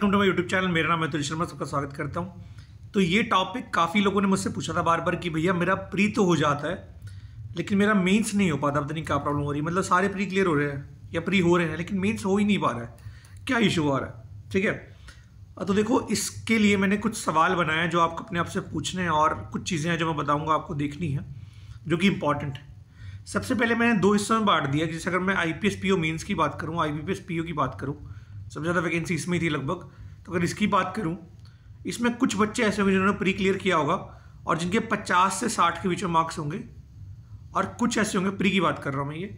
to my YouTube channel मेरा नाम अतुल शर्मा सबका स्वागत करता हूँ तो ये टॉपिक काफ़ी लोगों ने मुझसे पूछा था बार बार कि भैया मेरा प्री तो हो जाता है लेकिन मेरा मेंस नहीं हो पाता पता नहीं क्या प्रॉब्लम हो रही है मतलब सारे प्री क्लियर हो रहे हैं या प्री हो रहे हैं लेकिन मेंस हो ही नहीं पा रहा है क्या इशू आ रहा है ठीक है तो देखो इसके लिए मैंने कुछ सवाल बनाए हैं जो आपको अपने आप से पूछने हैं और कुछ चीज़ें हैं जो मैं बताऊँगा आपको देखनी है जो कि इंपॉर्टेंट है सबसे पहले मैंने दो हिस्सों में बांट दिया जैसे अगर मैं I P S P O mains की बात करूँ I B P S P O की बात करूँ सबसे ज़्यादा वैकेंसी इसमें ही थी लगभग तो अगर इसकी बात करूँ इसमें कुछ बच्चे ऐसे होंगे जिन्होंने प्री क्लियर किया होगा और जिनके पचास से साठ के बीच में मार्क्स होंगे और कुछ ऐसे होंगे प्री की बात कर रहा हूँ मैं ये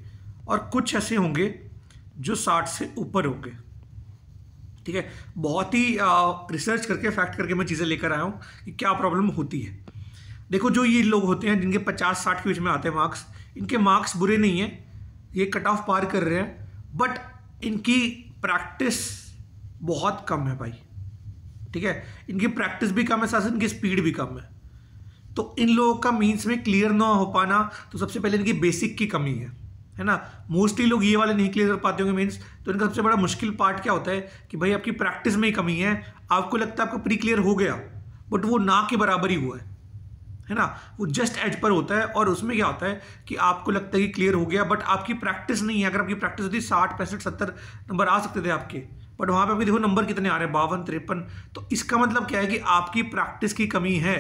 और कुछ ऐसे होंगे जो साठ से ऊपर होंगे ठीक है बहुत ही रिसर्च करके फैक्ट करके मैं चीज़ें लेकर आया हूँ कि क्या प्रॉब्लम होती है देखो जो ये लोग होते हैं जिनके पचास साठ के बीच में आते हैं मार्क्स इनके मार्क्स बुरे नहीं हैं ये कट ऑफ पार कर रहे हैं बट इनकी प्रैक्टिस बहुत कम है भाई ठीक है इनकी प्रैक्टिस भी कम है साथ इनकी स्पीड भी कम है तो इन लोगों का मीन्स में क्लियर ना हो पाना तो सबसे पहले इनकी बेसिक की कमी है है ना मोस्टली लोग ये वाले नहीं क्लियर कर पाते होंगे मीन्स तो इनका सबसे बड़ा मुश्किल पार्ट क्या होता है कि भाई आपकी प्रैक्टिस में ही कमी है आपको लगता है आपका प्री क्लियर हो गया बट वो ना के बराबर ही हुआ है है ना वो जस्ट एज पर होता है और उसमें क्या होता है कि आपको लगता है कि क्लियर हो गया बट आपकी प्रैक्टिस नहीं है अगर आपकी प्रैक्टिस होती साठ पैंसठ सत्तर नंबर आ सकते थे आपके बट वहाँ पे अभी देखो नंबर कितने आ रहे हैं बावन तिरपन तो इसका मतलब क्या है कि आपकी प्रैक्टिस की कमी है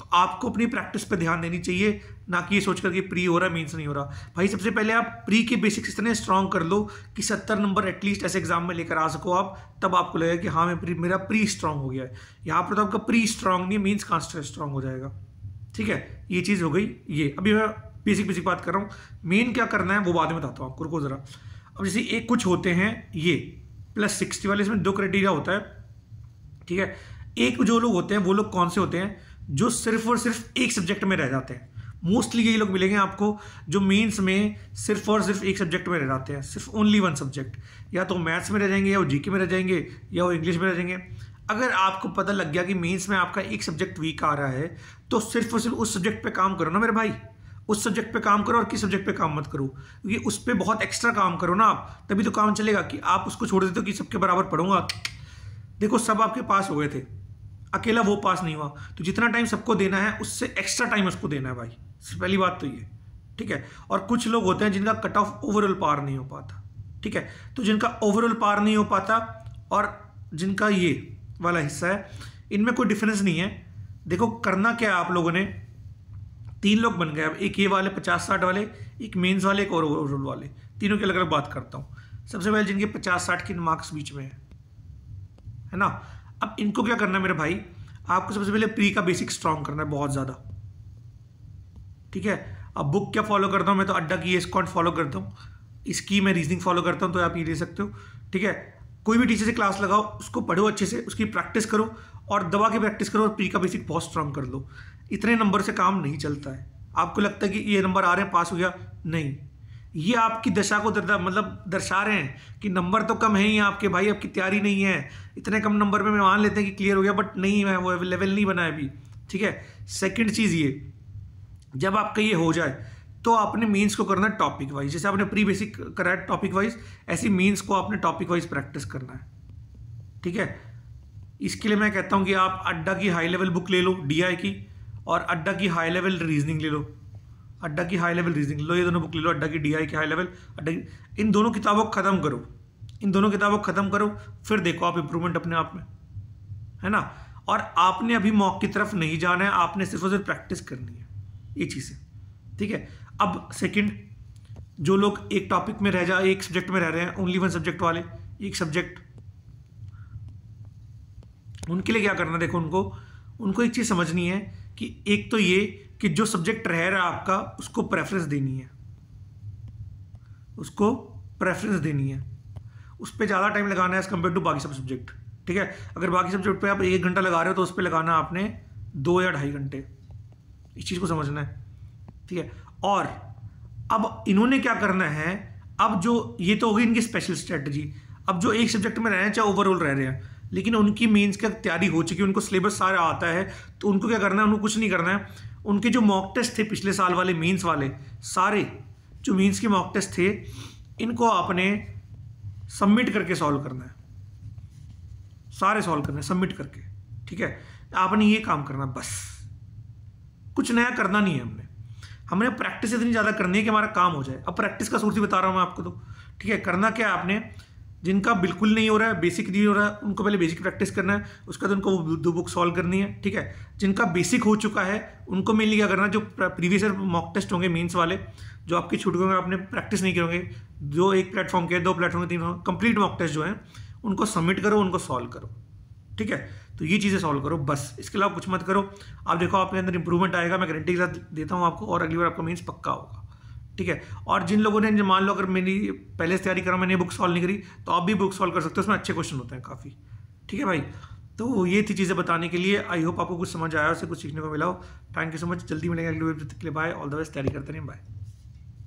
तो आपको अपनी प्रैक्टिस पे ध्यान देनी चाहिए ना कि ये सोचकर कि प्री हो रहा है मीन्स नहीं हो रहा भाई सबसे पहले आप प्री के बेसिक्स इतने स्ट्रांग कर लो कि सत्तर नंबर एटलीस्ट ऐसे एग्जाम में लेकर आ सको आप तब आपको लगेगा कि हाँ मैं प्री मेरा प्री स्ट्रांग हो गया है यहाँ पर तो आपका प्री स्ट्रांग नहीं है मीन्स कांस्टेंट स्ट्रांग हो जाएगा ठीक है ये चीज़ हो गई ये अभी मैं बेसिक बेसिक बात कर रहा हूँ मेन क्या करना है वो बाद में बताता हूँ आपको रुको ज़रा अब जैसे एक कुछ होते हैं ये प्लस सिक्सटी वाले इसमें दो क्राइटेरिया होता है ठीक है एक जो लोग होते हैं वो लोग कौन से होते हैं जो सिर्फ और सिर्फ एक सब्जेक्ट में रह जाते हैं मोस्टली यही लोग मिलेंगे आपको जो मेंस में सिर्फ और सिर्फ एक सब्जेक्ट में रह जाते हैं सिर्फ ओनली वन सब्जेक्ट या तो मैथ्स में रह जाएंगे या वो जीके में रह जाएंगे या वो इंग्लिश में रह जाएंगे अगर आपको पता लग गया कि मेंस में आपका एक सब्जेक्ट वीक आ रहा है तो सिर्फ और सिर्फ उस सब्जेक्ट पे काम करो ना मेरे भाई उस सब्जेक्ट पे काम करो और किस सब्जेक्ट पे काम मत करो क्योंकि उस पर बहुत एक्स्ट्रा काम करो ना आप तभी तो काम चलेगा कि आप उसको छोड़ देते हो कि सबके बराबर पढ़ूंगा देखो सब आपके पास हो गए थे अकेला वो पास नहीं हुआ तो जितना टाइम सबको देना है उससे एक्स्ट्रा टाइम उसको देना है भाई पहली बात तो ये ठीक है और कुछ लोग होते हैं जिनका कट ऑफ ओवरऑल पार नहीं हो पाता ठीक है तो जिनका ओवरऑल पार नहीं हो पाता और जिनका ये वाला हिस्सा है इनमें कोई डिफरेंस नहीं है देखो करना क्या है आप लोगों ने तीन लोग बन गए अब एक ये वाले पचास साठ वाले एक मेंस वाले एक और ओवरऑल वाले तीनों की अलग अलग बात करता हूँ सबसे पहले जिनके पचास साठ के मार्क्स बीच में है है ना अब इनको क्या करना है मेरे भाई आपको सबसे पहले प्री का बेसिक स्ट्रांग करना है बहुत ज़्यादा ठीक है अब बुक क्या फॉलो करता हूँ मैं तो अड्डा की एस्कॉन्ट फॉलो करता हूँ इसकी मैं रीजनिंग फॉलो करता हूँ तो आप ये ले सकते हो ठीक है कोई भी टीचर से क्लास लगाओ उसको पढ़ो अच्छे से उसकी प्रैक्टिस करो और दबा के प्रैक्टिस करो और प्री का बेसिक बहुत स्ट्रांग कर लो इतने नंबर से काम नहीं चलता है आपको लगता है कि ये नंबर आ रहे हैं पास हो गया नहीं ये आपकी दशा को दर्दा मतलब दर्शा रहे हैं कि नंबर तो कम है ही आपके भाई आपकी तैयारी नहीं है इतने कम नंबर में मान लेते हैं कि क्लियर हो गया बट नहीं है वो लेवल नहीं बना है अभी ठीक है सेकंड चीज़ ये जब आपका ये हो जाए तो आपने मीन्स को करना है टॉपिक वाइज जैसे आपने प्री बेसिक करा है टॉपिक वाइज ऐसी मीन्स को आपने टॉपिक वाइज प्रैक्टिस करना है ठीक है इसके लिए मैं कहता हूँ कि आप अड्डा की हाई लेवल बुक ले लो डी की और अड्डा की हाई लेवल रीजनिंग ले लो अड्डा की हाई लेवल रीजनिंग लो ये दोनों बुक ले लो अड्डा की डी की हाई लेवल अड्डा की इन दोनों किताबों को ख़त्म करो इन दोनों किताबों को ख़त्म करो फिर देखो आप इम्प्रूवमेंट अपने आप में है ना और आपने अभी मॉक की तरफ नहीं जाना है आपने सिर्फ और सिर्फ प्रैक्टिस करनी है ये चीज़ें ठीक है अब सेकंड जो लोग एक टॉपिक में रह जा एक सब्जेक्ट में रह रहे हैं ओनली वन सब्जेक्ट वाले एक सब्जेक्ट उनके लिए क्या करना देखो उनको उनको एक चीज़ समझनी है कि एक तो ये कि जो सब्जेक्ट रह रहा है आपका उसको प्रेफरेंस देनी है उसको प्रेफरेंस देनी है उस पर ज़्यादा टाइम लगाना है एज़ कम्पेयर टू बाकी सब सब्जेक्ट ठीक है अगर बाकी सब्जेक्ट पे आप एक घंटा लगा रहे हो तो उस पर लगाना आपने दो या ढाई घंटे इस चीज़ को समझना है ठीक है और अब इन्होंने क्या करना है अब जो ये तो होगी इनकी स्पेशल स्ट्रेटजी अब जो एक सब्जेक्ट में रह रहे हैं चाहे ओवरऑल रह रहे हैं लेकिन उनकी मेंस का तैयारी हो चुकी है उनको सिलेबस सारा आता है तो उनको क्या करना है उनको कुछ नहीं करना है उनके जो मॉक टेस्ट थे पिछले साल वाले मेंस वाले सारे जो मेंस के मॉक टेस्ट थे इनको आपने सबमिट करके सॉल्व करना है सारे सॉल्व करना है सबमिट करके ठीक है आपने ये काम करना बस कुछ नया करना नहीं है हमने हमने प्रैक्टिस इतनी ज़्यादा करनी है कि हमारा काम हो जाए अब प्रैक्टिस का सोर्स ही बता रहा हूँ मैं आपको तो ठीक है करना क्या आपने जिनका बिल्कुल नहीं हो रहा है बेसिक नहीं हो रहा है उनको पहले बेसिक प्रैक्टिस करना है उसके बाद तो उनको वो दो बुक सॉल्व करनी है ठीक है जिनका बेसिक हो चुका है उनको मेनली क्या करना है जो प्रीवियस ईयर मॉक टेस्ट होंगे मीन्स वाले जो आपके छूट गए होंगे आपने प्रैक्टिस नहीं करोगे जो एक प्लेटफॉर्म के दो प्लेटफॉर्म के तीन कंप्लीट मॉक टेस्ट जो है उनको सबमिट करो उनको सॉल्व करो ठीक है तो ये चीज़ें सॉल्व करो बस इसके अलावा कुछ मत करो आप देखो आपके अंदर इंप्रूवमेंट आएगा मैं गारंटी के साथ देता हूँ आपको और अगली बार आपका मीन्स पक्का होगा ठीक है और जिन लोगों ने मान लो अगर मेरी पहले से तैयारी करा मैंने बुक सॉल्व नहीं करी तो आप भी बुक सॉल्व कर सकते हो उसमें अच्छे क्वेश्चन होते हैं काफ़ी ठीक है भाई तो ये थी चीज़ें बताने के लिए आई होप आपको कुछ समझ आया उससे कुछ सीखने को मिला हो थैंक यू सो मच जल्दी मिलेंगे अगले वीडियो के लिए बाय ऑल द बेस्ट तैयारी करते रहें बाय